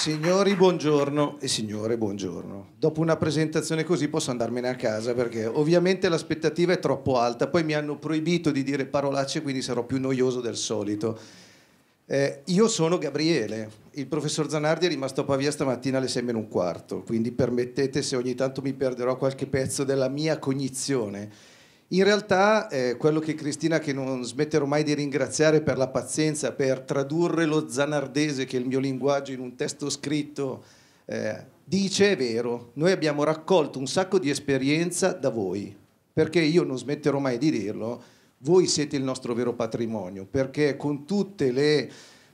Signori, buongiorno e signore, buongiorno. Dopo una presentazione così posso andarmene a casa perché ovviamente l'aspettativa è troppo alta, poi mi hanno proibito di dire parolacce quindi sarò più noioso del solito. Eh, io sono Gabriele, il professor Zanardi è rimasto a Pavia stamattina alle 6 meno un quarto, quindi permettete se ogni tanto mi perderò qualche pezzo della mia cognizione in realtà eh, quello che Cristina, che non smetterò mai di ringraziare per la pazienza, per tradurre lo zanardese, che è il mio linguaggio, in un testo scritto, eh, dice è vero, noi abbiamo raccolto un sacco di esperienza da voi, perché io non smetterò mai di dirlo, voi siete il nostro vero patrimonio, perché con tutte le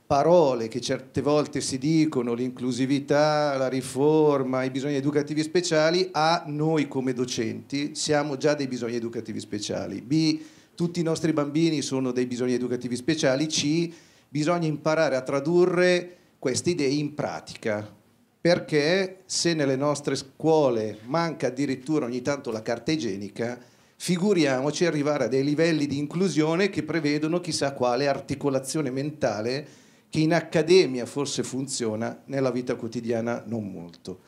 parole che certe volte si dicono, l'inclusività, la riforma, i bisogni educativi speciali, A, noi come docenti siamo già dei bisogni educativi speciali, B, tutti i nostri bambini sono dei bisogni educativi speciali, C, bisogna imparare a tradurre queste idee in pratica, perché se nelle nostre scuole manca addirittura ogni tanto la carta igienica, figuriamoci arrivare a dei livelli di inclusione che prevedono chissà quale articolazione mentale che in accademia forse funziona, nella vita quotidiana non molto.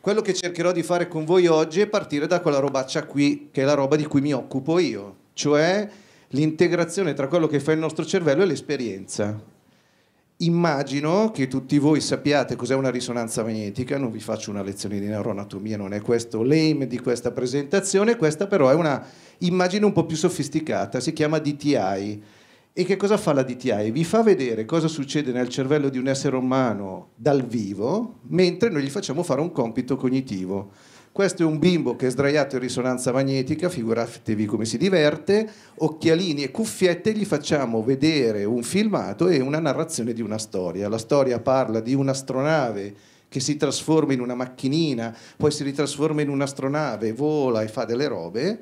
Quello che cercherò di fare con voi oggi è partire da quella robaccia qui, che è la roba di cui mi occupo io, cioè l'integrazione tra quello che fa il nostro cervello e l'esperienza. Immagino che tutti voi sappiate cos'è una risonanza magnetica, non vi faccio una lezione di neuroanatomia, non è questo l'aim di questa presentazione, questa però è una immagine un po' più sofisticata, si chiama DTI, e che cosa fa la DTI? Vi fa vedere cosa succede nel cervello di un essere umano dal vivo, mentre noi gli facciamo fare un compito cognitivo. Questo è un bimbo che è sdraiato in risonanza magnetica, figuratevi come si diverte, occhialini e cuffiette, gli facciamo vedere un filmato e una narrazione di una storia. La storia parla di un'astronave che si trasforma in una macchinina, poi si ritrasforma in un'astronave, vola e fa delle robe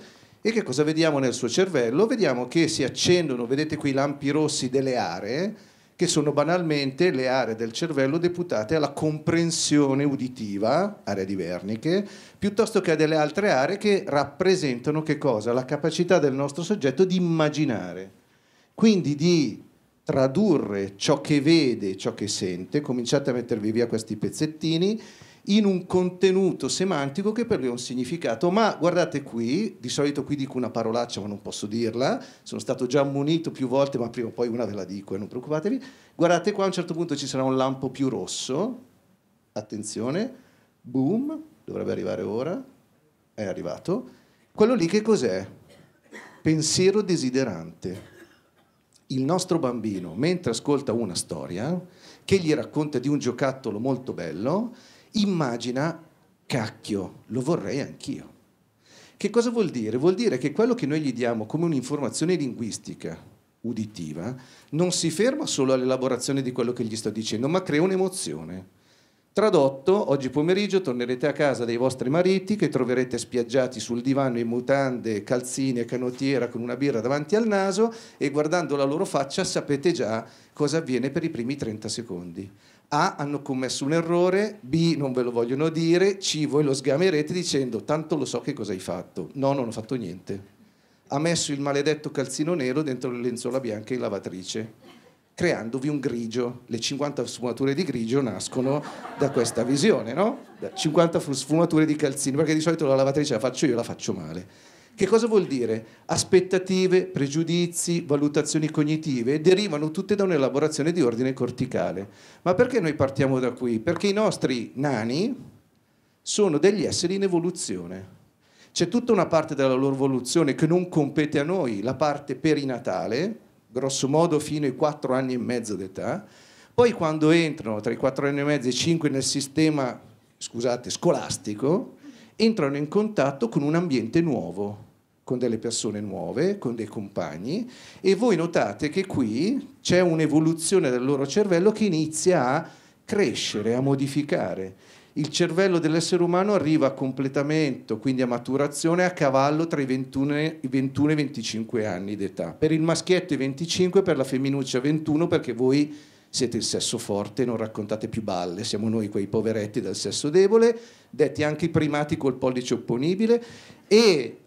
e che cosa vediamo nel suo cervello? Vediamo che si accendono, vedete qui i lampi rossi delle aree, che sono banalmente le aree del cervello deputate alla comprensione uditiva, area di Wernicke, piuttosto che a delle altre aree che rappresentano che cosa? La capacità del nostro soggetto di immaginare, quindi di tradurre ciò che vede, ciò che sente, cominciate a mettervi via questi pezzettini in un contenuto semantico che per lui ha un significato. Ma guardate qui, di solito qui dico una parolaccia ma non posso dirla, sono stato già ammonito più volte ma prima o poi una ve la dico e eh, non preoccupatevi. Guardate qua a un certo punto ci sarà un lampo più rosso, attenzione, boom, dovrebbe arrivare ora, è arrivato. Quello lì che cos'è? Pensiero desiderante. Il nostro bambino, mentre ascolta una storia, che gli racconta di un giocattolo molto bello, immagina, cacchio, lo vorrei anch'io. Che cosa vuol dire? Vuol dire che quello che noi gli diamo come un'informazione linguistica, uditiva, non si ferma solo all'elaborazione di quello che gli sto dicendo, ma crea un'emozione. Tradotto, oggi pomeriggio tornerete a casa dei vostri mariti che troverete spiaggiati sul divano in mutande, calzini e canottiera con una birra davanti al naso e guardando la loro faccia sapete già cosa avviene per i primi 30 secondi. A hanno commesso un errore, B non ve lo vogliono dire, C voi lo sgamerete dicendo tanto lo so che cosa hai fatto. No, non ho fatto niente. Ha messo il maledetto calzino nero dentro le lenzuola bianche in lavatrice, creandovi un grigio. Le 50 sfumature di grigio nascono da questa visione, no? 50 sfumature di calzino, perché di solito la lavatrice la faccio io, la faccio male che cosa vuol dire? Aspettative, pregiudizi, valutazioni cognitive derivano tutte da un'elaborazione di ordine corticale. Ma perché noi partiamo da qui? Perché i nostri nani sono degli esseri in evoluzione. C'è tutta una parte della loro evoluzione che non compete a noi, la parte perinatale, grosso modo fino ai 4 anni e mezzo d'età, poi quando entrano tra i 4 anni e mezzo e i 5 nel sistema, scusate, scolastico, entrano in contatto con un ambiente nuovo, con delle persone nuove, con dei compagni e voi notate che qui c'è un'evoluzione del loro cervello che inizia a crescere, a modificare. Il cervello dell'essere umano arriva a completamento, quindi a maturazione, a cavallo tra i 21, e i 25 anni d'età. Per il maschietto i 25, per la femminuccia 21, perché voi siete il sesso forte, non raccontate più balle, siamo noi quei poveretti del sesso debole, detti anche i primati col pollice opponibile, e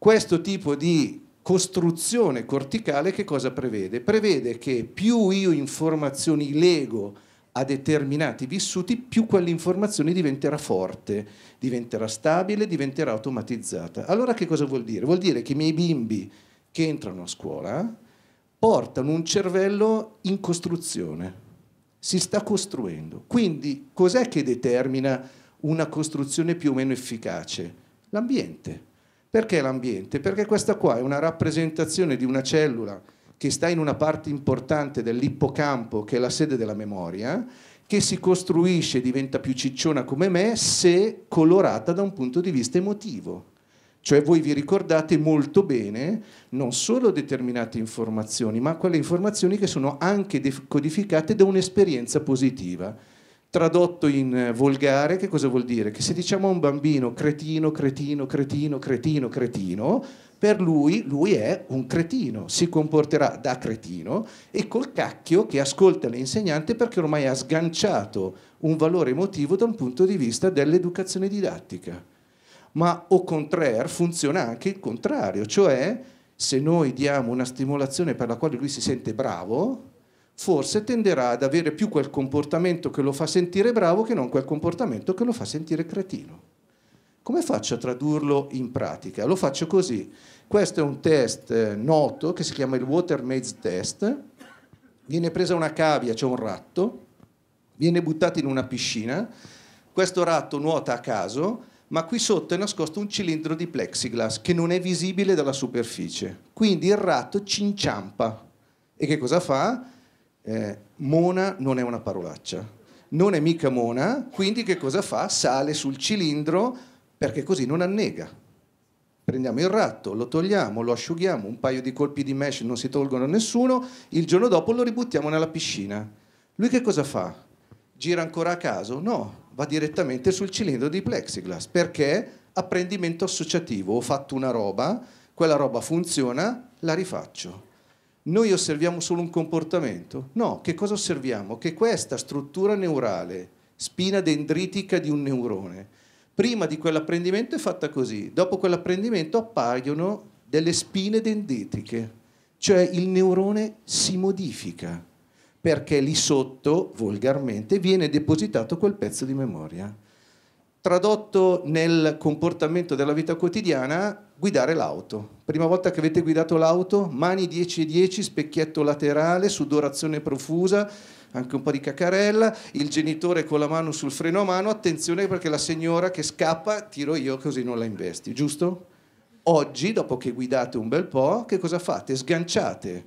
questo tipo di costruzione corticale che cosa prevede? Prevede che più io informazioni lego a determinati vissuti, più quell'informazione diventerà forte, diventerà stabile, diventerà automatizzata. Allora che cosa vuol dire? Vuol dire che i miei bimbi che entrano a scuola portano un cervello in costruzione, si sta costruendo. Quindi cos'è che determina una costruzione più o meno efficace? L'ambiente perché l'ambiente? Perché questa qua è una rappresentazione di una cellula che sta in una parte importante dell'ippocampo, che è la sede della memoria, che si costruisce, e diventa più cicciona come me, se colorata da un punto di vista emotivo. Cioè voi vi ricordate molto bene non solo determinate informazioni, ma quelle informazioni che sono anche codificate da un'esperienza positiva. Tradotto in eh, volgare, che cosa vuol dire? Che se diciamo a un bambino cretino, cretino, cretino, cretino, cretino, per lui lui è un cretino, si comporterà da cretino e col cacchio che ascolta l'insegnante perché ormai ha sganciato un valore emotivo da un punto di vista dell'educazione didattica. Ma au contraire funziona anche il contrario, cioè se noi diamo una stimolazione per la quale lui si sente bravo, forse tenderà ad avere più quel comportamento che lo fa sentire bravo che non quel comportamento che lo fa sentire cretino. Come faccio a tradurlo in pratica? Lo faccio così. Questo è un test eh, noto che si chiama il Water Maze Test. Viene presa una cavia, c'è cioè un ratto, viene buttato in una piscina, questo ratto nuota a caso, ma qui sotto è nascosto un cilindro di plexiglass che non è visibile dalla superficie. Quindi il ratto ci inciampa. E che cosa fa? eh, mona non è una parolaccia, non è mica mona, quindi che cosa fa? Sale sul cilindro perché così non annega. Prendiamo il ratto, lo togliamo, lo asciughiamo, un paio di colpi di mesh non si tolgono a nessuno, il giorno dopo lo ributtiamo nella piscina. Lui che cosa fa? Gira ancora a caso? No, va direttamente sul cilindro di plexiglass perché apprendimento associativo, ho fatto una roba, quella roba funziona, la rifaccio noi osserviamo solo un comportamento? No, che cosa osserviamo? Che questa struttura neurale, spina dendritica di un neurone, prima di quell'apprendimento è fatta così, dopo quell'apprendimento appaiono delle spine dendritiche, cioè il neurone si modifica perché lì sotto, volgarmente, viene depositato quel pezzo di memoria tradotto nel comportamento della vita quotidiana, guidare l'auto. Prima volta che avete guidato l'auto, mani 10 e 10, specchietto laterale, sudorazione profusa, anche un po' di cacarella, il genitore con la mano sul freno a mano, attenzione perché la signora che scappa, tiro io così non la investi, giusto? Oggi, dopo che guidate un bel po', che cosa fate? Sganciate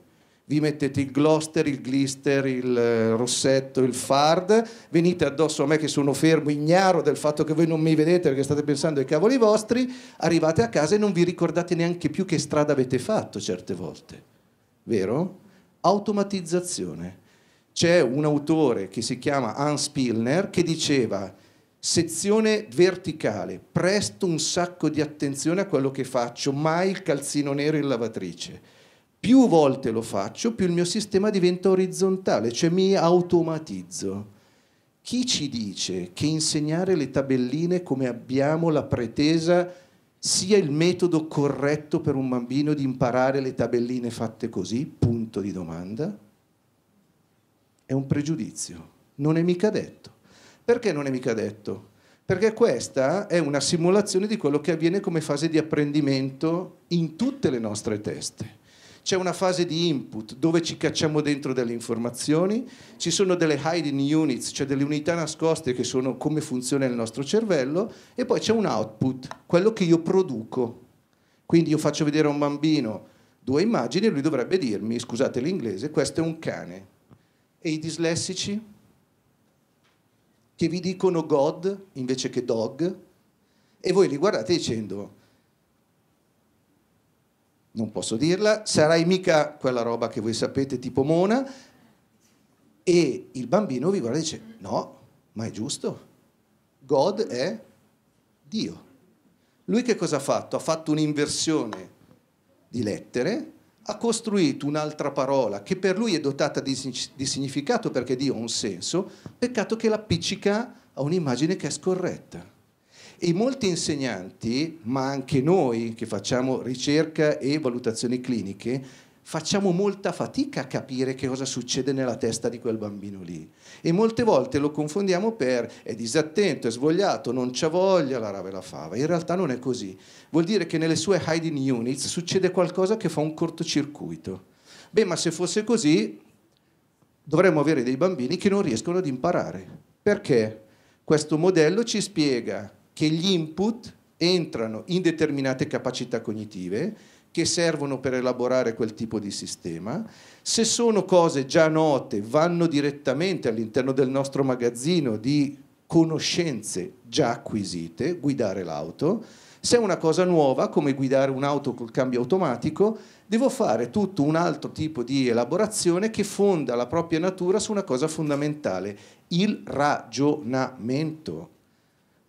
vi mettete il gloster, il Glister, il eh, Rossetto, il Fard, venite addosso a me che sono fermo, ignaro del fatto che voi non mi vedete perché state pensando ai cavoli vostri, arrivate a casa e non vi ricordate neanche più che strada avete fatto certe volte. Vero? Automatizzazione. C'è un autore che si chiama Hans Pilner che diceva sezione verticale, presto un sacco di attenzione a quello che faccio, mai il calzino nero in lavatrice più volte lo faccio, più il mio sistema diventa orizzontale, cioè mi automatizzo. Chi ci dice che insegnare le tabelline come abbiamo la pretesa sia il metodo corretto per un bambino di imparare le tabelline fatte così? Punto di domanda. È un pregiudizio, non è mica detto. Perché non è mica detto? Perché questa è una simulazione di quello che avviene come fase di apprendimento in tutte le nostre teste. C'è una fase di input dove ci cacciamo dentro delle informazioni, ci sono delle hiding units, cioè delle unità nascoste che sono come funziona il nostro cervello, e poi c'è un output, quello che io produco. Quindi io faccio vedere a un bambino due immagini e lui dovrebbe dirmi, scusate l'inglese, questo è un cane. E i dislessici? Che vi dicono God invece che dog? E voi li guardate dicendo non posso dirla, sarai mica quella roba che voi sapete tipo mona e il bambino vi guarda e dice no, ma è giusto, God è Dio. Lui che cosa ha fatto? Ha fatto un'inversione di lettere, ha costruito un'altra parola che per lui è dotata di, di significato perché Dio ha un senso, peccato che l'appiccica a un'immagine che è scorretta. E molti insegnanti, ma anche noi che facciamo ricerca e valutazioni cliniche, facciamo molta fatica a capire che cosa succede nella testa di quel bambino lì. E molte volte lo confondiamo per è disattento, è svogliato, non c'ha voglia la rave la fava. In realtà non è così. Vuol dire che nelle sue hiding units succede qualcosa che fa un cortocircuito. Beh, ma se fosse così, dovremmo avere dei bambini che non riescono ad imparare. Perché? Questo modello ci spiega che gli input entrano in determinate capacità cognitive che servono per elaborare quel tipo di sistema. Se sono cose già note, vanno direttamente all'interno del nostro magazzino di conoscenze già acquisite, guidare l'auto. Se è una cosa nuova, come guidare un'auto col cambio automatico, devo fare tutto un altro tipo di elaborazione che fonda la propria natura su una cosa fondamentale, il ragionamento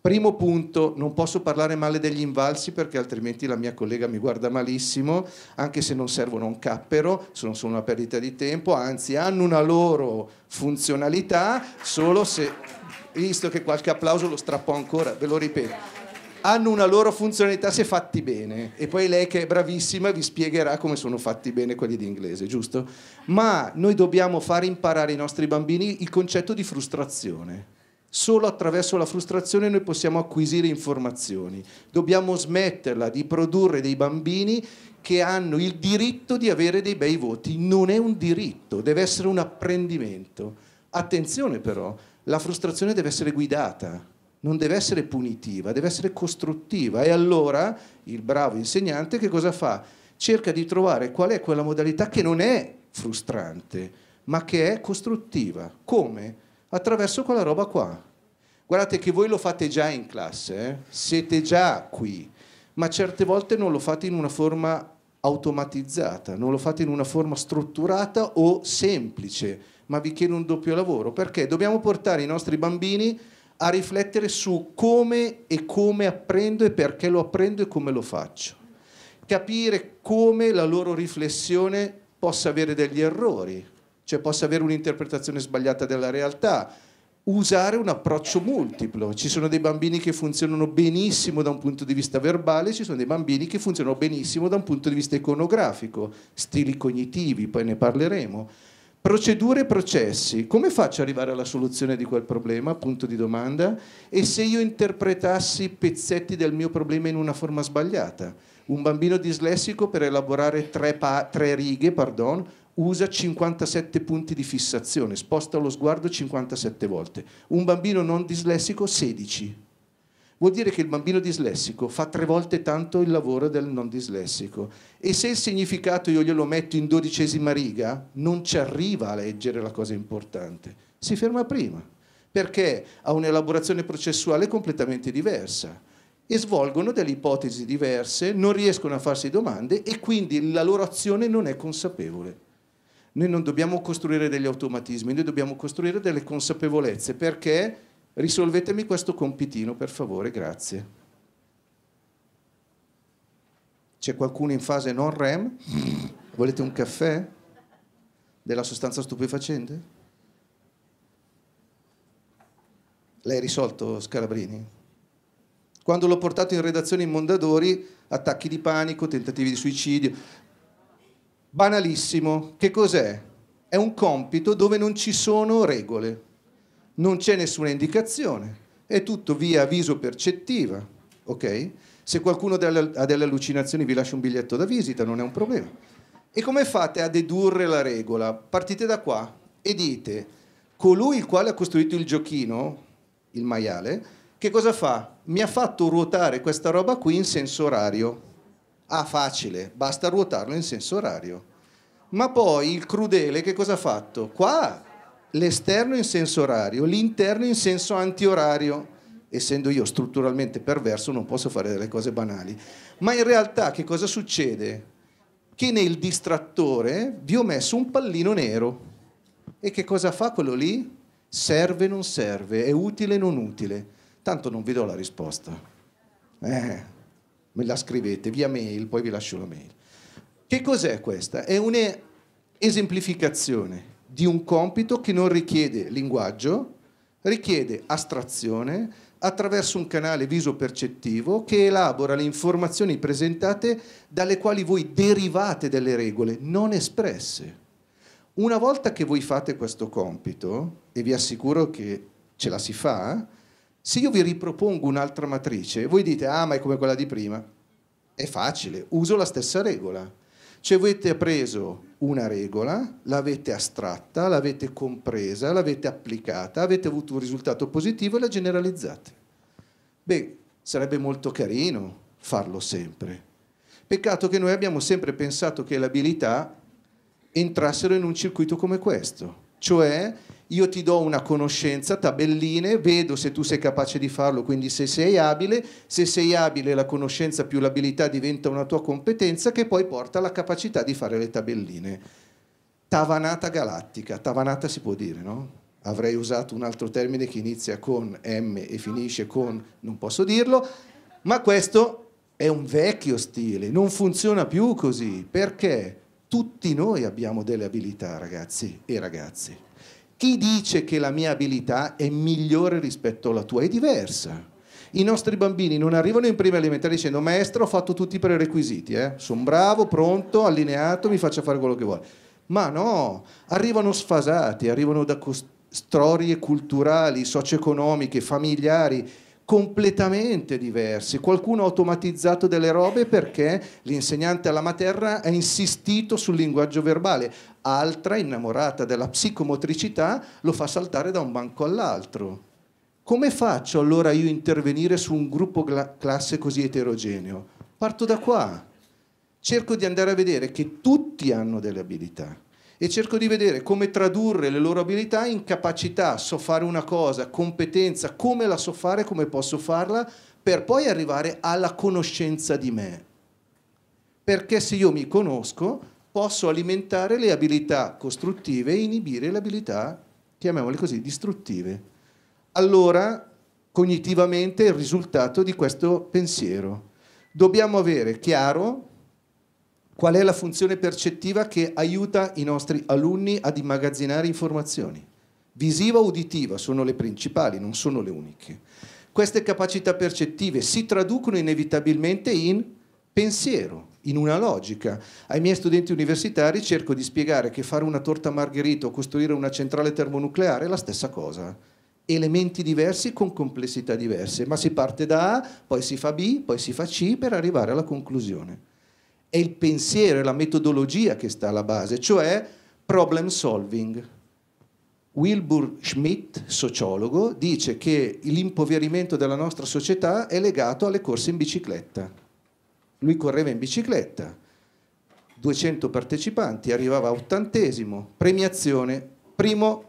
Primo punto, non posso parlare male degli invalsi perché altrimenti la mia collega mi guarda malissimo, anche se non servono a un cappero, sono solo una perdita di tempo, anzi hanno una loro funzionalità, solo se, visto che qualche applauso lo strappo ancora, ve lo ripeto hanno una loro funzionalità se fatti bene e poi lei che è bravissima vi spiegherà come sono fatti bene quelli di inglese, giusto? Ma noi dobbiamo far imparare ai nostri bambini il concetto di frustrazione Solo attraverso la frustrazione noi possiamo acquisire informazioni. Dobbiamo smetterla di produrre dei bambini che hanno il diritto di avere dei bei voti. Non è un diritto, deve essere un apprendimento. Attenzione però, la frustrazione deve essere guidata, non deve essere punitiva, deve essere costruttiva. E allora il bravo insegnante che cosa fa? Cerca di trovare qual è quella modalità che non è frustrante, ma che è costruttiva. Come? attraverso quella roba qua. Guardate che voi lo fate già in classe, eh? siete già qui, ma certe volte non lo fate in una forma automatizzata, non lo fate in una forma strutturata o semplice, ma vi chiedo un doppio lavoro, perché dobbiamo portare i nostri bambini a riflettere su come e come apprendo e perché lo apprendo e come lo faccio. Capire come la loro riflessione possa avere degli errori, cioè possa avere un'interpretazione sbagliata della realtà, usare un approccio multiplo. Ci sono dei bambini che funzionano benissimo da un punto di vista verbale, ci sono dei bambini che funzionano benissimo da un punto di vista iconografico, stili cognitivi, poi ne parleremo. Procedure e processi, come faccio ad arrivare alla soluzione di quel problema? Punto di domanda. E se io interpretassi pezzetti del mio problema in una forma sbagliata? Un bambino dislessico per elaborare tre, tre righe, pardon, usa 57 punti di fissazione, sposta lo sguardo 57 volte. Un bambino non dislessico 16. Vuol dire che il bambino dislessico fa tre volte tanto il lavoro del non dislessico. E se il significato io glielo metto in dodicesima riga, non ci arriva a leggere la cosa importante. Si ferma prima, perché ha un'elaborazione processuale completamente diversa e svolgono delle ipotesi diverse, non riescono a farsi domande e quindi la loro azione non è consapevole. Noi non dobbiamo costruire degli automatismi, noi dobbiamo costruire delle consapevolezze. Perché? Risolvetemi questo compitino, per favore, grazie. C'è qualcuno in fase non REM? Volete un caffè? Della sostanza stupefacente? L'hai risolto Scalabrini? Quando l'ho portato in redazione in Mondadori, attacchi di panico, tentativi di suicidio banalissimo, che cos'è? È un compito dove non ci sono regole, non c'è nessuna indicazione, è tutto via avviso percettiva, ok? Se qualcuno ha delle allucinazioni vi lascia un biglietto da visita, non è un problema. E come fate a dedurre la regola? Partite da qua e dite, colui il quale ha costruito il giochino, il maiale, che cosa fa? Mi ha fatto ruotare questa roba qui in senso orario Ah, facile, basta ruotarlo in senso orario. Ma poi il crudele che cosa ha fatto? Qua l'esterno in senso orario, l'interno in senso antiorario. Essendo io strutturalmente perverso non posso fare delle cose banali. Ma in realtà che cosa succede? Che nel distrattore vi ho messo un pallino nero. E che cosa fa quello lì? Serve, o non serve, è utile, o non utile. Tanto non vi do la risposta. Eh me la scrivete via mail, poi vi lascio la mail. Che cos'è questa? È un'esemplificazione di un compito che non richiede linguaggio, richiede astrazione attraverso un canale viso-percettivo che elabora le informazioni presentate dalle quali voi derivate delle regole non espresse. Una volta che voi fate questo compito, e vi assicuro che ce la si fa, se io vi ripropongo un'altra matrice, voi dite, ah, ma è come quella di prima, è facile, uso la stessa regola. Cioè avete preso una regola, l'avete astratta, l'avete compresa, l'avete applicata, avete avuto un risultato positivo e la generalizzate. Beh, sarebbe molto carino farlo sempre. Peccato che noi abbiamo sempre pensato che le abilità entrassero in un circuito come questo, cioè io ti do una conoscenza, tabelline, vedo se tu sei capace di farlo, quindi se sei abile, se sei abile la conoscenza più l'abilità diventa una tua competenza che poi porta alla capacità di fare le tabelline. Tavanata galattica, tavanata si può dire, no? Avrei usato un altro termine che inizia con M e finisce con, non posso dirlo, ma questo è un vecchio stile, non funziona più così, perché tutti noi abbiamo delle abilità, ragazzi e ragazze. Chi dice che la mia abilità è migliore rispetto alla tua è diversa. I nostri bambini non arrivano in prima elementare dicendo maestro ho fatto tutti i prerequisiti, eh? sono bravo, pronto, allineato, mi faccia fare quello che vuole. Ma no, arrivano sfasati, arrivano da storie culturali, socio-economiche, familiari completamente diversi. Qualcuno ha automatizzato delle robe perché l'insegnante alla materna ha insistito sul linguaggio verbale, altra innamorata della psicomotricità lo fa saltare da un banco all'altro. Come faccio allora io intervenire su un gruppo classe così eterogeneo? Parto da qua. Cerco di andare a vedere che tutti hanno delle abilità e cerco di vedere come tradurre le loro abilità in capacità, so fare una cosa, competenza, come la so fare, come posso farla, per poi arrivare alla conoscenza di me. Perché se io mi conosco, posso alimentare le abilità costruttive e inibire le abilità, chiamiamole così, distruttive. Allora, cognitivamente, è il risultato di questo pensiero. Dobbiamo avere chiaro qual è la funzione percettiva che aiuta i nostri alunni ad immagazzinare informazioni. Visiva o uditiva sono le principali, non sono le uniche. Queste capacità percettive si traducono inevitabilmente in pensiero, in una logica. Ai miei studenti universitari cerco di spiegare che fare una torta margherita o costruire una centrale termonucleare è la stessa cosa. Elementi diversi con complessità diverse, ma si parte da A, poi si fa B, poi si fa C per arrivare alla conclusione è il pensiero, è la metodologia che sta alla base, cioè problem solving. Wilbur Schmidt, sociologo, dice che l'impoverimento della nostra società è legato alle corse in bicicletta. Lui correva in bicicletta, 200 partecipanti, arrivava a ottantesimo, premiazione, primo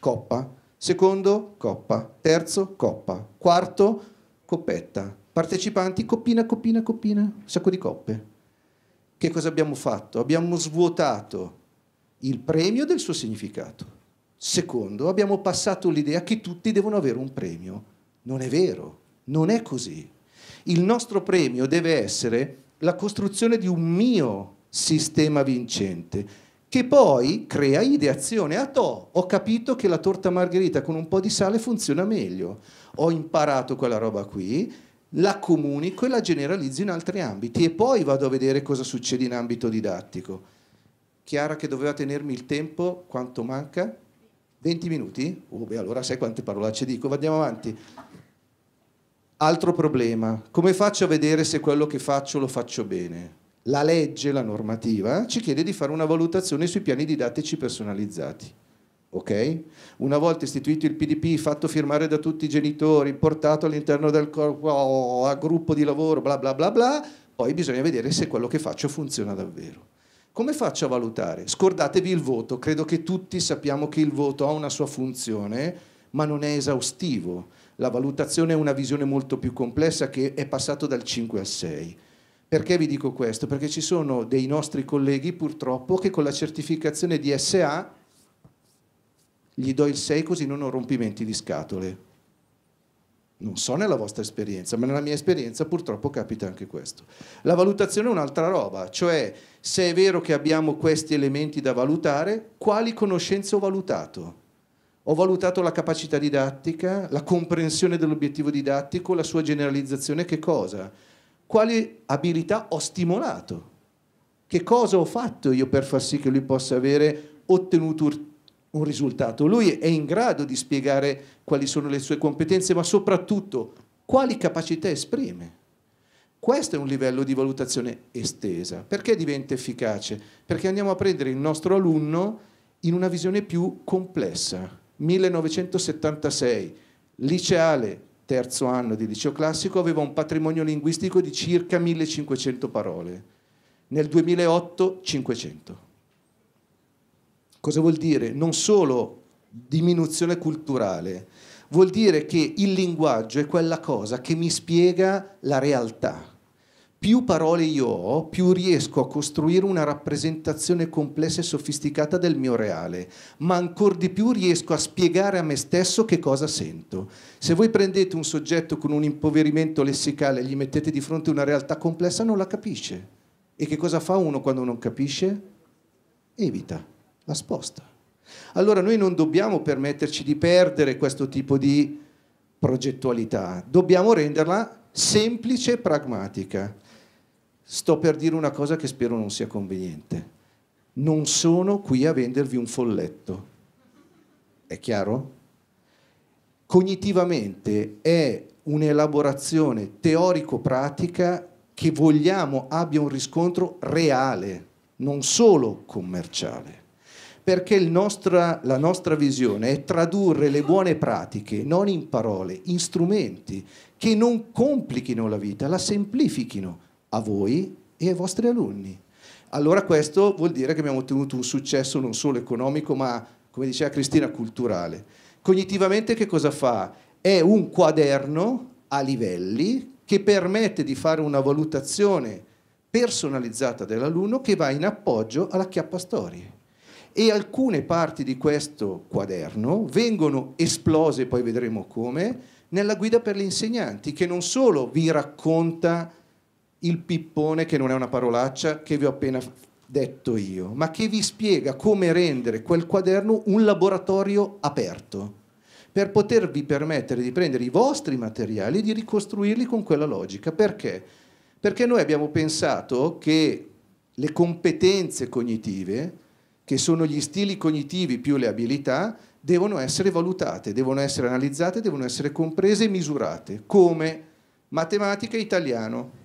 coppa, secondo coppa, terzo coppa, quarto coppetta, partecipanti coppina, coppina, coppina, un sacco di coppe che cosa abbiamo fatto? Abbiamo svuotato il premio del suo significato. Secondo, abbiamo passato l'idea che tutti devono avere un premio. Non è vero, non è così. Il nostro premio deve essere la costruzione di un mio sistema vincente, che poi crea ideazione. A ah, to, ho capito che la torta margherita con un po' di sale funziona meglio. Ho imparato quella roba qui la comunico e la generalizzo in altri ambiti e poi vado a vedere cosa succede in ambito didattico. Chiara che doveva tenermi il tempo, quanto manca? 20 minuti? Oh, beh, allora sai quante parolacce dico, andiamo avanti. Altro problema, come faccio a vedere se quello che faccio lo faccio bene? La legge, la normativa, ci chiede di fare una valutazione sui piani didattici personalizzati ok? Una volta istituito il PDP, fatto firmare da tutti i genitori, portato all'interno del corpo oh, oh, oh, a gruppo di lavoro, bla bla bla bla, poi bisogna vedere se quello che faccio funziona davvero. Come faccio a valutare? Scordatevi il voto, credo che tutti sappiamo che il voto ha una sua funzione, ma non è esaustivo. La valutazione è una visione molto più complessa che è passato dal 5 al 6. Perché vi dico questo? Perché ci sono dei nostri colleghi purtroppo che con la certificazione di SA gli do il 6 così non ho rompimenti di scatole. Non so nella vostra esperienza, ma nella mia esperienza purtroppo capita anche questo. La valutazione è un'altra roba, cioè se è vero che abbiamo questi elementi da valutare, quali conoscenze ho valutato? Ho valutato la capacità didattica, la comprensione dell'obiettivo didattico, la sua generalizzazione, che cosa? Quali abilità ho stimolato? Che cosa ho fatto io per far sì che lui possa avere ottenuto un risultato. Lui è in grado di spiegare quali sono le sue competenze, ma soprattutto quali capacità esprime. Questo è un livello di valutazione estesa. Perché diventa efficace? Perché andiamo a prendere il nostro alunno in una visione più complessa. 1976, liceale, terzo anno di liceo classico, aveva un patrimonio linguistico di circa 1500 parole. Nel 2008, 500. Cosa vuol dire? Non solo diminuzione culturale, vuol dire che il linguaggio è quella cosa che mi spiega la realtà. Più parole io ho, più riesco a costruire una rappresentazione complessa e sofisticata del mio reale, ma ancor di più riesco a spiegare a me stesso che cosa sento. Se voi prendete un soggetto con un impoverimento lessicale e gli mettete di fronte una realtà complessa, non la capisce. E che cosa fa uno quando non capisce? Evita la sposta. Allora noi non dobbiamo permetterci di perdere questo tipo di progettualità, dobbiamo renderla semplice e pragmatica. Sto per dire una cosa che spero non sia conveniente. Non sono qui a vendervi un folletto. È chiaro? Cognitivamente è un'elaborazione teorico-pratica che vogliamo abbia un riscontro reale, non solo commerciale perché nostra, la nostra visione è tradurre le buone pratiche non in parole, in strumenti che non complichino la vita, la semplifichino a voi e ai vostri alunni. Allora questo vuol dire che abbiamo ottenuto un successo non solo economico, ma, come diceva Cristina, culturale. Cognitivamente che cosa fa? È un quaderno a livelli che permette di fare una valutazione personalizzata dell'alunno che va in appoggio alla chiappa storie e alcune parti di questo quaderno vengono esplose, poi vedremo come, nella guida per gli insegnanti, che non solo vi racconta il pippone, che non è una parolaccia, che vi ho appena detto io, ma che vi spiega come rendere quel quaderno un laboratorio aperto per potervi permettere di prendere i vostri materiali e di ricostruirli con quella logica. Perché? Perché noi abbiamo pensato che le competenze cognitive che sono gli stili cognitivi più le abilità, devono essere valutate, devono essere analizzate, devono essere comprese e misurate, come matematica e italiano.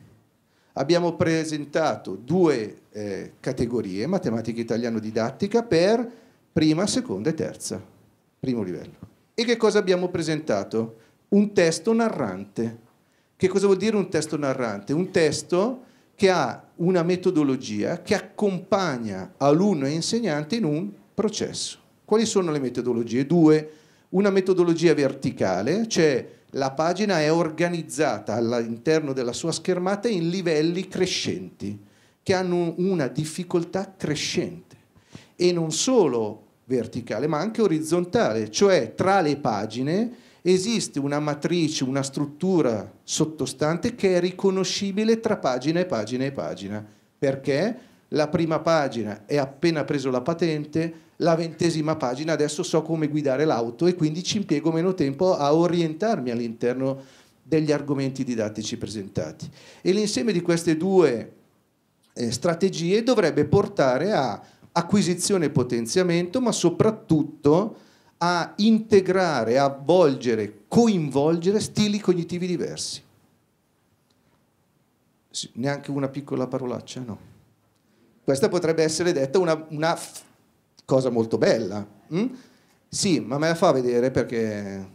Abbiamo presentato due eh, categorie, matematica italiano didattica, per prima, seconda e terza, primo livello. E che cosa abbiamo presentato? Un testo narrante. Che cosa vuol dire un testo narrante? Un testo che ha una metodologia che accompagna alunno e insegnante in un processo. Quali sono le metodologie? Due, una metodologia verticale, cioè la pagina è organizzata all'interno della sua schermata in livelli crescenti, che hanno una difficoltà crescente e non solo verticale, ma anche orizzontale, cioè tra le pagine esiste una matrice, una struttura sottostante che è riconoscibile tra pagina e pagina e pagina. Perché? La prima pagina è appena preso la patente, la ventesima pagina adesso so come guidare l'auto e quindi ci impiego meno tempo a orientarmi all'interno degli argomenti didattici presentati. E l'insieme di queste due eh, strategie dovrebbe portare a acquisizione e potenziamento, ma soprattutto a integrare, a avvolgere, coinvolgere stili cognitivi diversi. Neanche una piccola parolaccia, no. Questa potrebbe essere detta una, una cosa molto bella. Mm? Sì, ma me la fa vedere perché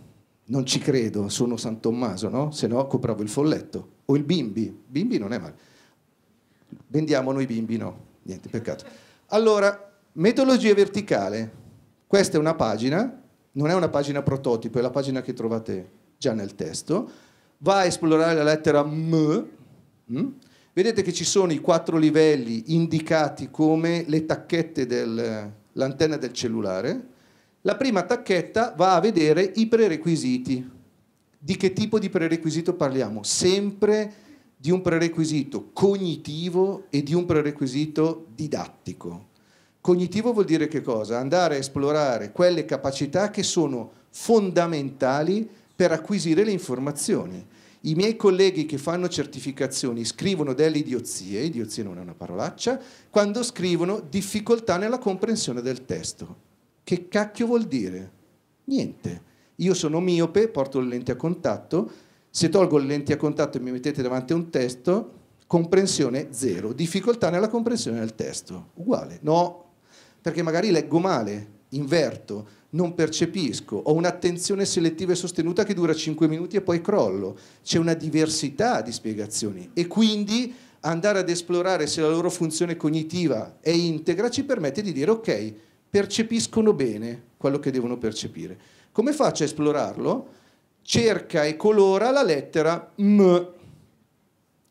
non ci credo, sono San Tommaso, no? Se no compravo il folletto o il bimbi. Bimbi non è male. Vendiamo noi bimbi, no. Niente, peccato. Allora, metodologia verticale questa è una pagina, non è una pagina prototipo, è la pagina che trovate già nel testo. Va a esplorare la lettera M. Mm? Vedete che ci sono i quattro livelli indicati come le tacchette dell'antenna del cellulare. La prima tacchetta va a vedere i prerequisiti. Di che tipo di prerequisito parliamo? Sempre di un prerequisito cognitivo e di un prerequisito didattico. Cognitivo vuol dire che cosa? Andare a esplorare quelle capacità che sono fondamentali per acquisire le informazioni. I miei colleghi che fanno certificazioni scrivono delle idiozie, idiozie non è una parolaccia, quando scrivono difficoltà nella comprensione del testo. Che cacchio vuol dire? Niente. Io sono miope, porto le lenti a contatto, se tolgo le lenti a contatto e mi mettete davanti a un testo, comprensione zero, difficoltà nella comprensione del testo. Uguale. No, perché magari leggo male, inverto, non percepisco, ho un'attenzione selettiva e sostenuta che dura 5 minuti e poi crollo. C'è una diversità di spiegazioni e quindi andare ad esplorare se la loro funzione cognitiva è integra ci permette di dire ok, percepiscono bene quello che devono percepire. Come faccio a esplorarlo? Cerca e colora la lettera M.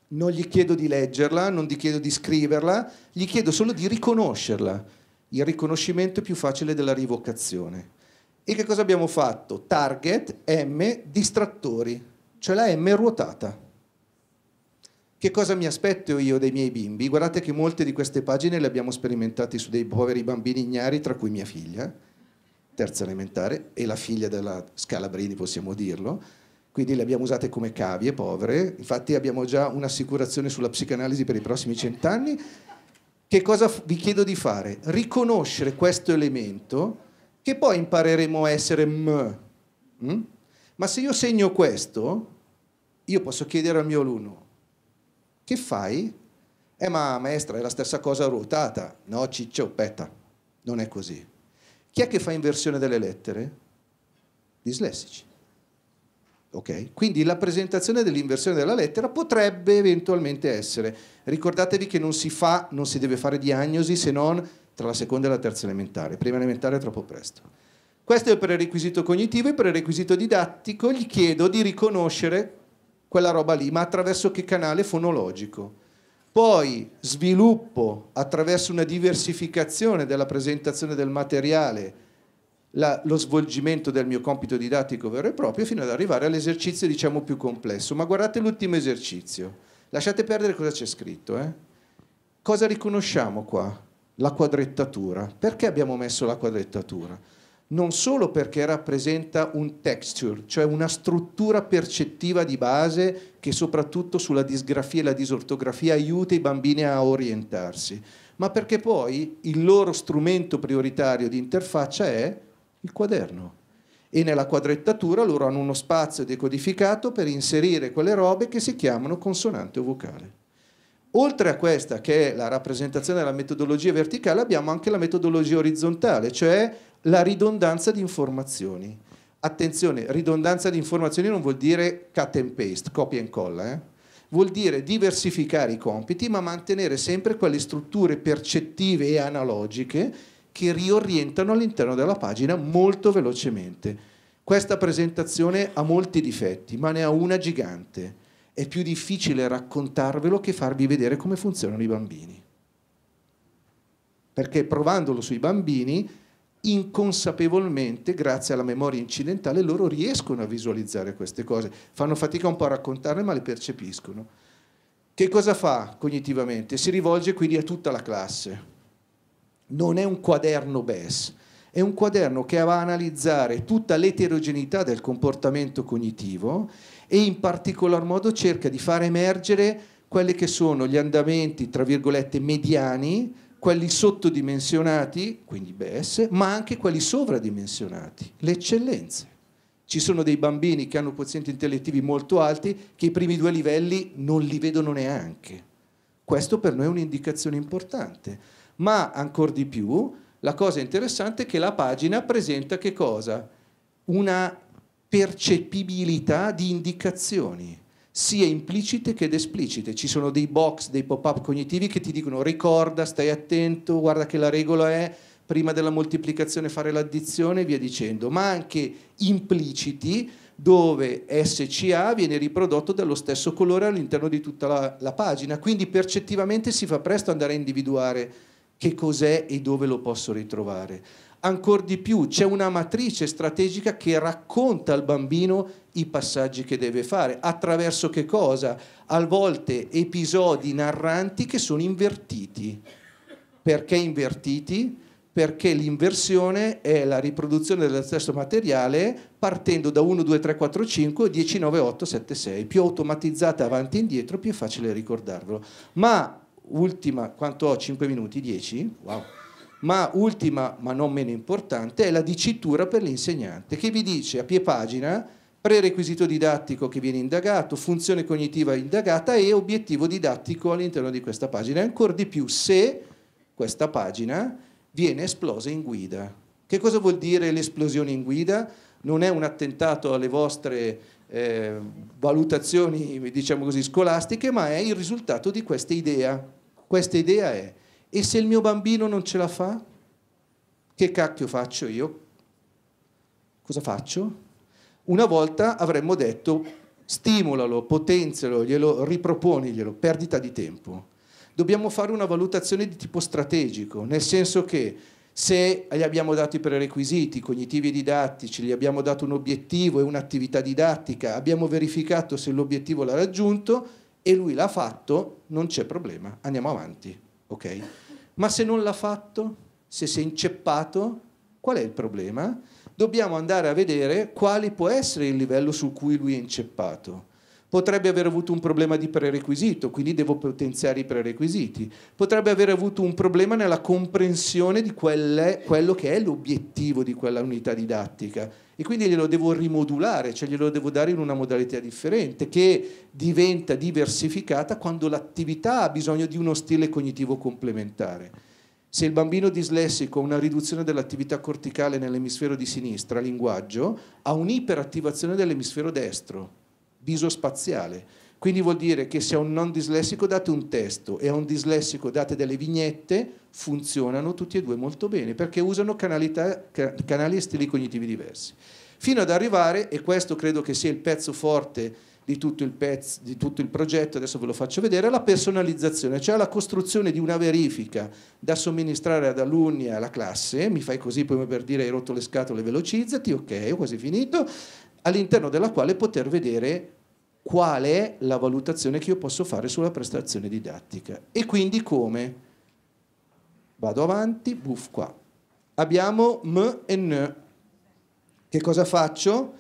Non gli chiedo di leggerla, non gli chiedo di scriverla, gli chiedo solo di riconoscerla il riconoscimento è più facile della rivocazione. E che cosa abbiamo fatto? Target, M, distrattori, cioè la M ruotata. Che cosa mi aspetto io dai miei bimbi? Guardate che molte di queste pagine le abbiamo sperimentate su dei poveri bambini ignari, tra cui mia figlia, terza elementare, e la figlia della Scalabrini, possiamo dirlo. Quindi le abbiamo usate come cavie povere. Infatti abbiamo già un'assicurazione sulla psicanalisi per i prossimi cent'anni che cosa vi chiedo di fare? Riconoscere questo elemento che poi impareremo a essere m. Mm? Ma se io segno questo, io posso chiedere al mio alunno, che fai? Eh ma maestra, è la stessa cosa ruotata. No, ciccio, petta, non è così. Chi è che fa inversione delle lettere? Dislessici. Okay? Quindi la presentazione dell'inversione della lettera potrebbe eventualmente essere. Ricordatevi che non si fa, non si deve fare diagnosi se non tra la seconda e la terza elementare. Prima elementare è troppo presto. Questo è il prerequisito cognitivo il prerequisito didattico. Gli chiedo di riconoscere quella roba lì, ma attraverso che canale fonologico. Poi sviluppo attraverso una diversificazione della presentazione del materiale la, lo svolgimento del mio compito didattico vero e proprio fino ad arrivare all'esercizio diciamo più complesso. Ma guardate l'ultimo esercizio, lasciate perdere cosa c'è scritto. Eh? Cosa riconosciamo qua? La quadrettatura. Perché abbiamo messo la quadrettatura? Non solo perché rappresenta un texture, cioè una struttura percettiva di base che soprattutto sulla disgrafia e la disortografia aiuta i bambini a orientarsi, ma perché poi il loro strumento prioritario di interfaccia è il quaderno. E nella quadrettatura loro hanno uno spazio decodificato per inserire quelle robe che si chiamano consonante o vocale. Oltre a questa, che è la rappresentazione della metodologia verticale, abbiamo anche la metodologia orizzontale, cioè la ridondanza di informazioni. Attenzione, ridondanza di informazioni non vuol dire cut and paste, copia e incolla, eh? vuol dire diversificare i compiti ma mantenere sempre quelle strutture percettive e analogiche che riorientano all'interno della pagina molto velocemente. Questa presentazione ha molti difetti, ma ne ha una gigante. È più difficile raccontarvelo che farvi vedere come funzionano i bambini. Perché provandolo sui bambini, inconsapevolmente, grazie alla memoria incidentale, loro riescono a visualizzare queste cose. Fanno fatica un po' a raccontarle, ma le percepiscono. Che cosa fa cognitivamente? Si rivolge quindi a tutta la classe non è un quaderno BES, è un quaderno che va a analizzare tutta l'eterogeneità del comportamento cognitivo e in particolar modo cerca di far emergere quelli che sono gli andamenti, tra virgolette, mediani, quelli sottodimensionati, quindi BES, ma anche quelli sovradimensionati, le eccellenze. Ci sono dei bambini che hanno quozienti intellettivi molto alti che i primi due livelli non li vedono neanche. Questo per noi è un'indicazione importante ma ancora di più la cosa interessante è che la pagina presenta che cosa? Una percepibilità di indicazioni, sia implicite che esplicite. Ci sono dei box, dei pop-up cognitivi che ti dicono ricorda, stai attento, guarda che la regola è prima della moltiplicazione fare l'addizione e via dicendo, ma anche impliciti dove SCA viene riprodotto dallo stesso colore all'interno di tutta la, la pagina, quindi percettivamente si fa presto andare a individuare che cos'è e dove lo posso ritrovare. Ancora di più, c'è una matrice strategica che racconta al bambino i passaggi che deve fare, attraverso che cosa? A volte episodi narranti che sono invertiti. Perché invertiti? Perché l'inversione è la riproduzione dello stesso materiale partendo da 1, 2, 3, 4, 5, 10, 9, 8, 7, 6. Più automatizzata avanti e indietro, più è facile ricordarvelo. Ma ultima, quanto ho? 5 minuti? 10? Wow. Ma ultima, ma non meno importante, è la dicitura per l'insegnante, che vi dice a pie pagina prerequisito didattico che viene indagato, funzione cognitiva indagata e obiettivo didattico all'interno di questa pagina. E ancora di più se questa pagina viene esplosa in guida. Che cosa vuol dire l'esplosione in guida? Non è un attentato alle vostre eh, valutazioni, diciamo così, scolastiche, ma è il risultato di questa idea questa idea è, e se il mio bambino non ce la fa? Che cacchio faccio io? Cosa faccio? Una volta avremmo detto stimolalo, potenzialo, glielo riproponiglielo, perdita di tempo. Dobbiamo fare una valutazione di tipo strategico, nel senso che se gli abbiamo dato i prerequisiti cognitivi e didattici, gli abbiamo dato un obiettivo e un'attività didattica, abbiamo verificato se l'obiettivo l'ha raggiunto, e lui l'ha fatto, non c'è problema, andiamo avanti, ok? Ma se non l'ha fatto, se si è inceppato, qual è il problema? Dobbiamo andare a vedere quale può essere il livello su cui lui è inceppato potrebbe aver avuto un problema di prerequisito, quindi devo potenziare i prerequisiti, potrebbe aver avuto un problema nella comprensione di quelle, quello che è l'obiettivo di quella unità didattica e quindi glielo devo rimodulare, cioè glielo devo dare in una modalità differente che diventa diversificata quando l'attività ha bisogno di uno stile cognitivo complementare. Se il bambino dislessico ha una riduzione dell'attività corticale nell'emisfero di sinistra, linguaggio, ha un'iperattivazione dell'emisfero destro disospaziale. Quindi vuol dire che se a un non dislessico date un testo e a un dislessico date delle vignette, funzionano tutti e due molto bene, perché usano canalità, canali e stili cognitivi diversi. Fino ad arrivare, e questo credo che sia il pezzo forte di tutto il, pezzo, di tutto il progetto, adesso ve lo faccio vedere, alla personalizzazione, cioè alla costruzione di una verifica da somministrare ad alunni e alla classe, mi fai così poi per dire hai rotto le scatole, velocizzati, ok, ho quasi finito, all'interno della quale poter vedere qual è la valutazione che io posso fare sulla prestazione didattica e quindi come vado avanti, buff qua. Abbiamo m e n. Che cosa faccio?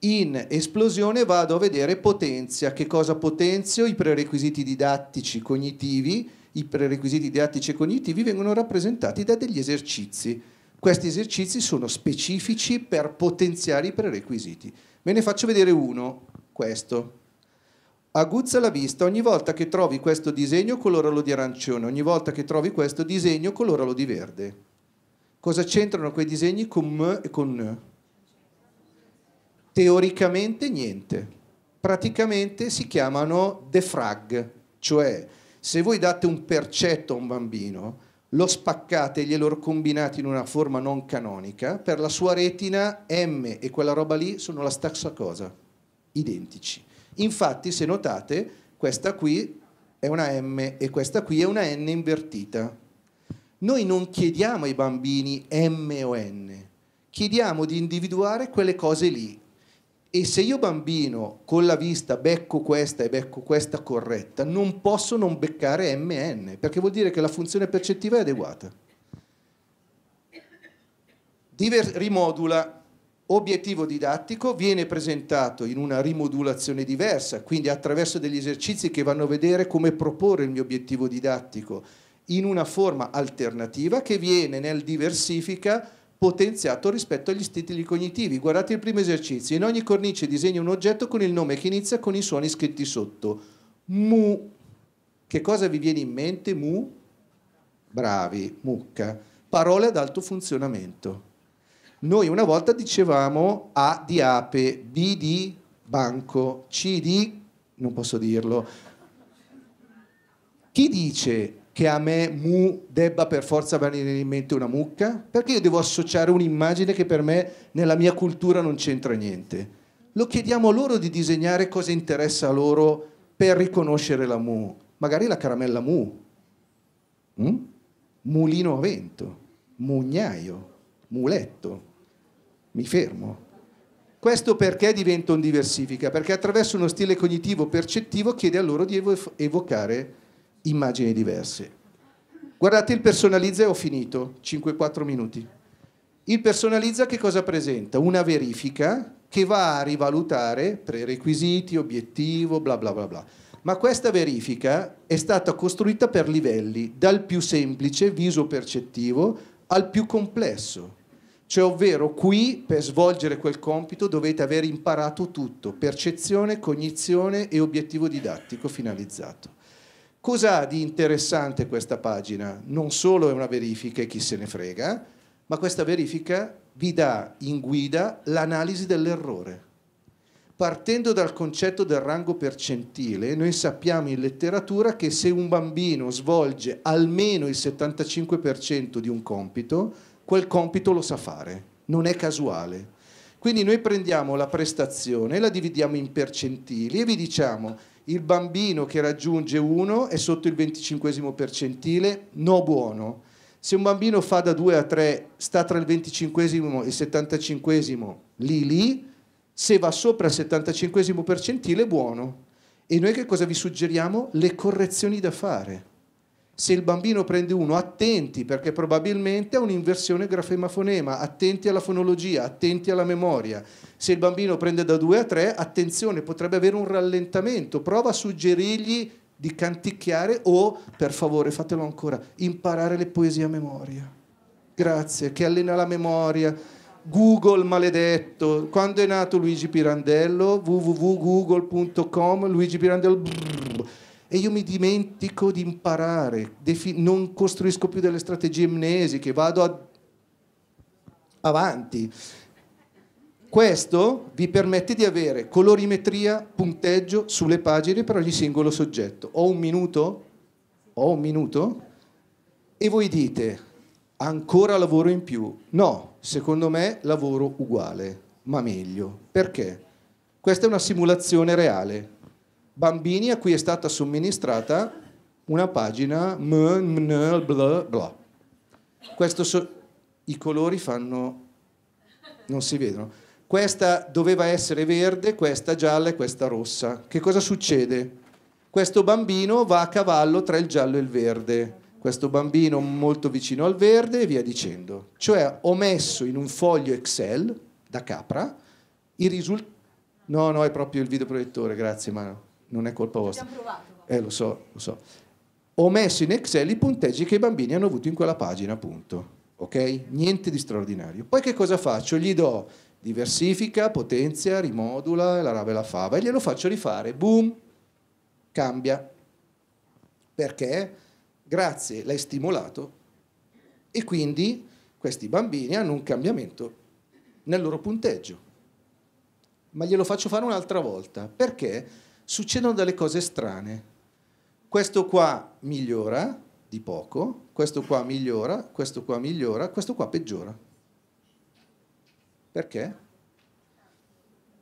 In esplosione vado a vedere potenzia. Che cosa potenzio? I prerequisiti didattici cognitivi. I prerequisiti didattici e cognitivi vengono rappresentati da degli esercizi questi esercizi sono specifici per potenziare i prerequisiti. Ve ne faccio vedere uno, questo. Aguzza la vista, ogni volta che trovi questo disegno coloralo di arancione, ogni volta che trovi questo disegno coloralo di verde. Cosa c'entrano quei disegni con M e con N? Teoricamente niente. Praticamente si chiamano defrag, cioè se voi date un percetto a un bambino, lo spaccate e glielo combinate in una forma non canonica, per la sua retina M e quella roba lì sono la stessa cosa, identici. Infatti, se notate, questa qui è una M e questa qui è una N invertita. Noi non chiediamo ai bambini M o N, chiediamo di individuare quelle cose lì e se io bambino con la vista becco questa e becco questa corretta, non posso non beccare MN, perché vuol dire che la funzione percettiva è adeguata. Diver- rimodula obiettivo didattico viene presentato in una rimodulazione diversa, quindi attraverso degli esercizi che vanno a vedere come proporre il mio obiettivo didattico in una forma alternativa che viene nel diversifica potenziato rispetto agli stimoli cognitivi. Guardate il primo esercizio. In ogni cornice disegna un oggetto con il nome che inizia con i suoni scritti sotto. Mu. Che cosa vi viene in mente? Mu. Bravi, mucca. Parole ad alto funzionamento. Noi una volta dicevamo A di ape, B di banco, C di... non posso dirlo. Chi dice che a me mu debba per forza venire in mente una mucca? Perché io devo associare un'immagine che per me nella mia cultura non c'entra niente. Lo chiediamo loro di disegnare cosa interessa a loro per riconoscere la mu. Magari la caramella mu. Mm? Mulino a vento, mugnaio, muletto. Mi fermo. Questo perché diventa un diversifica? Perché attraverso uno stile cognitivo percettivo chiede a loro di evocare immagini diverse. Guardate il personalizza e ho finito, 5-4 minuti. Il personalizza che cosa presenta? Una verifica che va a rivalutare prerequisiti, obiettivo, bla bla bla bla. Ma questa verifica è stata costruita per livelli, dal più semplice, viso percettivo, al più complesso. Cioè, ovvero, qui per svolgere quel compito dovete aver imparato tutto, percezione, cognizione e obiettivo didattico finalizzato. Cos'ha di interessante questa pagina? Non solo è una verifica e chi se ne frega, ma questa verifica vi dà in guida l'analisi dell'errore. Partendo dal concetto del rango percentile, noi sappiamo in letteratura che se un bambino svolge almeno il 75% di un compito, quel compito lo sa fare, non è casuale. Quindi noi prendiamo la prestazione, la dividiamo in percentili e vi diciamo il bambino che raggiunge 1 è sotto il 25 percentile, no buono. Se un bambino fa da 2 a 3, sta tra il 25 e il 75, lì lì, se va sopra il 75 percentile, buono. E noi che cosa vi suggeriamo? Le correzioni da fare se il bambino prende uno, attenti perché probabilmente ha un'inversione grafema-fonema, attenti alla fonologia, attenti alla memoria. Se il bambino prende da due a tre, attenzione, potrebbe avere un rallentamento, prova a suggerirgli di canticchiare o, per favore, fatelo ancora, imparare le poesie a memoria. Grazie, che allena la memoria. Google maledetto, quando è nato Luigi Pirandello, www.google.com, Luigi Pirandello... Brrr e io mi dimentico di imparare, non costruisco più delle strategie amnesiche, vado a... avanti. Questo vi permette di avere colorimetria, punteggio sulle pagine per ogni singolo soggetto. Ho un minuto? Ho un minuto? E voi dite, ancora lavoro in più? No, secondo me lavoro uguale, ma meglio. Perché? Questa è una simulazione reale bambini a cui è stata somministrata una pagina m, n, bla, bla. Questo so, I colori fanno... non si vedono. Questa doveva essere verde, questa gialla e questa rossa. Che cosa succede? Questo bambino va a cavallo tra il giallo e il verde, questo bambino molto vicino al verde e via dicendo. Cioè ho messo in un foglio Excel da capra i risultati... No, no, è proprio il videoproiettore, grazie Mano non è colpa vostra. Eh, lo so, lo so. Ho messo in Excel i punteggi che i bambini hanno avuto in quella pagina, appunto. Ok? Niente di straordinario. Poi che cosa faccio? Gli do diversifica, potenzia, rimodula, la rave la fava e glielo faccio rifare. Boom, cambia. Perché? Grazie, l'hai stimolato e quindi questi bambini hanno un cambiamento nel loro punteggio. Ma glielo faccio fare un'altra volta. Perché? succedono delle cose strane. Questo qua migliora di poco, questo qua migliora, questo qua migliora, questo qua peggiora. Perché?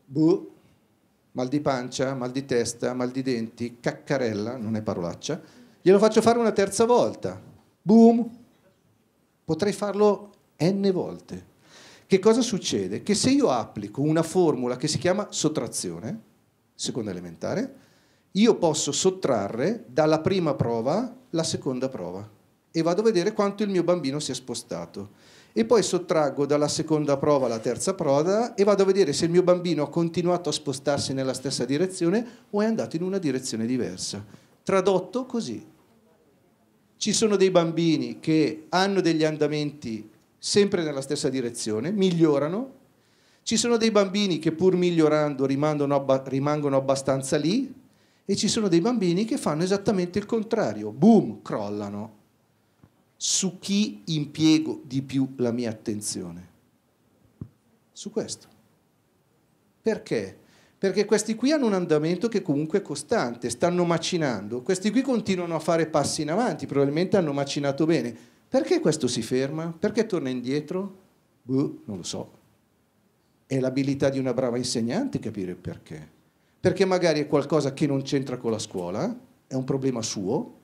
Buh, mal di pancia, mal di testa, mal di denti, caccarella, non è parolaccia. Glielo faccio fare una terza volta. Boom! Potrei farlo n volte. Che cosa succede? Che se io applico una formula che si chiama sottrazione, seconda elementare, io posso sottrarre dalla prima prova la seconda prova e vado a vedere quanto il mio bambino si è spostato. E poi sottraggo dalla seconda prova la terza prova e vado a vedere se il mio bambino ha continuato a spostarsi nella stessa direzione o è andato in una direzione diversa. Tradotto così. Ci sono dei bambini che hanno degli andamenti sempre nella stessa direzione, migliorano, ci sono dei bambini che pur migliorando rimangono abbastanza lì e ci sono dei bambini che fanno esattamente il contrario, boom, crollano. Su chi impiego di più la mia attenzione? Su questo. Perché? Perché questi qui hanno un andamento che comunque è costante, stanno macinando, questi qui continuano a fare passi in avanti, probabilmente hanno macinato bene. Perché questo si ferma? Perché torna indietro? Boh, non lo so. È l'abilità di una brava insegnante capire il perché. Perché magari è qualcosa che non c'entra con la scuola, è un problema suo,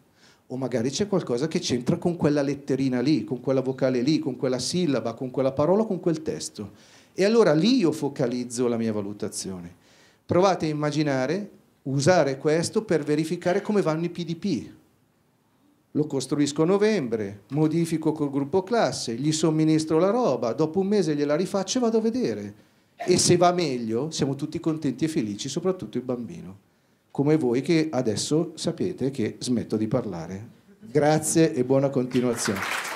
o magari c'è qualcosa che c'entra con quella letterina lì, con quella vocale lì, con quella sillaba, con quella parola, con quel testo. E allora lì io focalizzo la mia valutazione. Provate a immaginare, usare questo per verificare come vanno i PDP. Lo costruisco a novembre, modifico col gruppo classe, gli somministro la roba, dopo un mese gliela rifaccio e vado a vedere e se va meglio siamo tutti contenti e felici, soprattutto il bambino, come voi che adesso sapete che smetto di parlare. Grazie e buona continuazione.